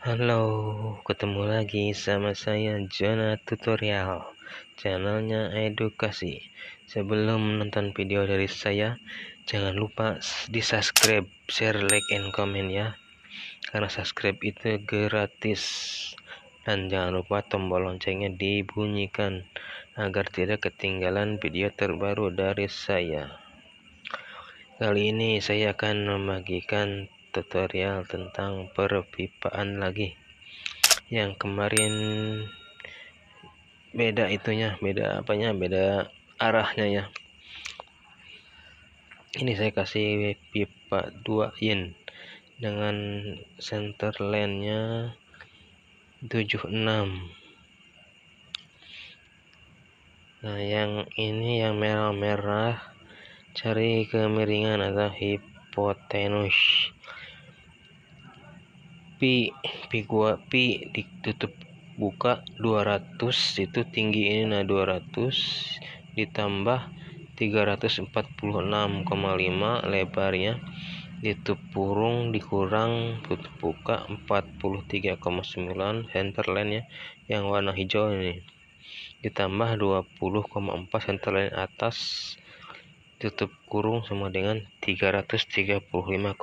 Halo, ketemu lagi sama saya Jona Tutorial Channelnya edukasi Sebelum menonton video dari saya Jangan lupa di subscribe, share, like, and comment ya Karena subscribe itu gratis Dan jangan lupa tombol loncengnya dibunyikan Agar tidak ketinggalan video terbaru dari saya Kali ini saya akan membagikan tutorial tentang perpipaan lagi yang kemarin beda itunya beda apanya beda arahnya ya ini saya kasih pipa 2 in dengan center line nya 76 nah yang ini yang merah-merah cari kemiringan atau hipotenus pi pi gua pi ditutup buka 200 itu tinggi ini nah 200 ditambah 346,5 lebarnya ditutup burung dikurang tutup buka 43,9 centerline ya yang warna hijau ini ditambah 20,4 centerline atas tutup kurung sama dengan 335,78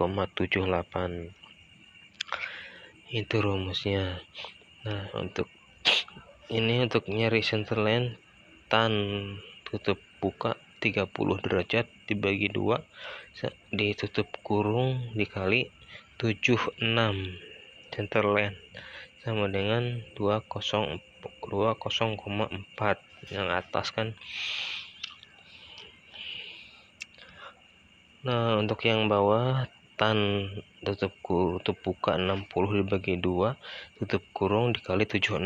itu rumusnya nah untuk ini untuk nyari center centerline tan tutup buka 30 derajat dibagi dua ditutup kurung dikali 76 centerline sama dengan 20 20,4 yang atas kan nah untuk yang bawah tan tutup tutup buka 60 dibagi 2 tutup kurung dikali 76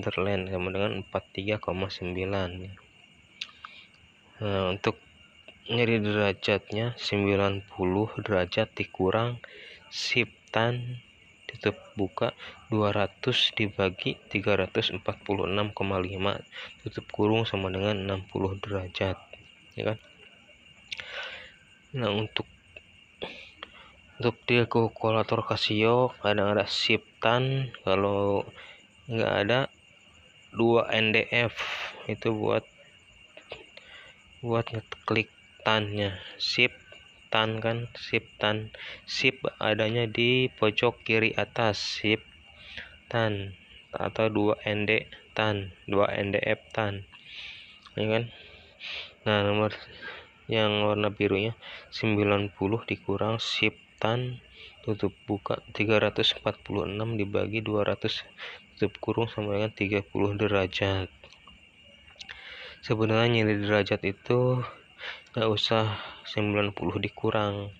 interland sama dengan 43,9 nah untuk nyari derajatnya 90 derajat dikurang siftan tutup buka 200 dibagi 346,5 tutup kurung sama dengan 60 derajat ya kan nah untuk untuk dia kalkulator Casio kadang ada shiftan kalau nggak ada dua NDF itu buat buat ngeklik tannya shift tan kan shift tan shift adanya di pojok kiri atas shift tan atau dua ND tan dua NDF tan ini ya kan nah nomor yang warna birunya 90 dikurang sip selatan tutup buka 346 dibagi 200 tutup kurung sama dengan 30 derajat sebenarnya nilai derajat itu nggak usah 90 dikurang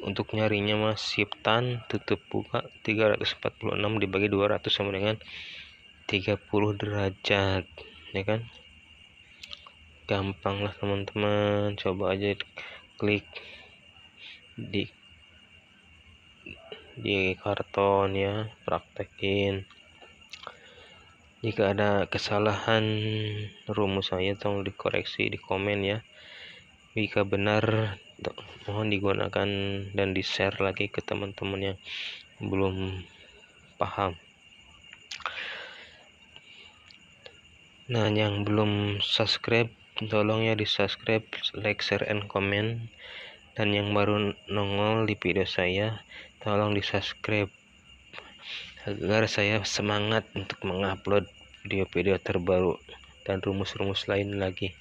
untuk nyarinya mas siptan tutup buka 346 dibagi 200 sama dengan 30 derajat ya kan gampang lah teman-teman coba aja klik Hmm. di di karton ya praktekin jika ada kesalahan rumus saya tolong dikoreksi di komen ya jika benar mohon digunakan dan di share lagi ke teman-teman yang belum paham nah yang belum subscribe tolong ya di subscribe like share and comment dan yang baru nongol di video saya tolong di subscribe agar saya semangat untuk mengupload video-video terbaru dan rumus-rumus lain lagi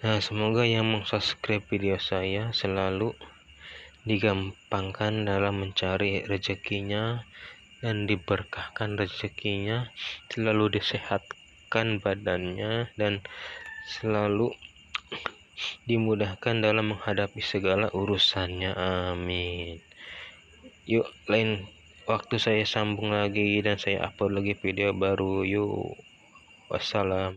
nah semoga yang mengsubscribe video saya selalu digampangkan dalam mencari rezekinya dan diberkahkan rezekinya selalu disehatkan badannya dan selalu dimudahkan dalam menghadapi segala urusannya. Amin. Yuk, lain waktu saya sambung lagi dan saya upload lagi video baru. Yuk, wassalam.